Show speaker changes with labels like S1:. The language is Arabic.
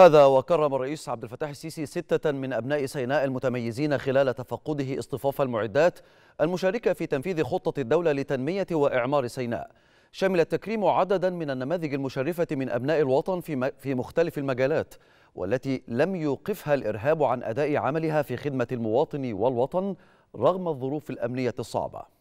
S1: هذا وكرم الرئيس عبد الفتاح السيسي ستة من أبناء سيناء المتميزين خلال تفقده اصطفاف المعدات المشاركة في تنفيذ خطة الدولة لتنمية وإعمار سيناء شمل التكريم عددا من النماذج المشرفة من أبناء الوطن في, مختلف المجالات والتي لم يوقفها الإرهاب عن أداء عملها في خدمة المواطن والوطن رغم الظروف الأمنية الصعبة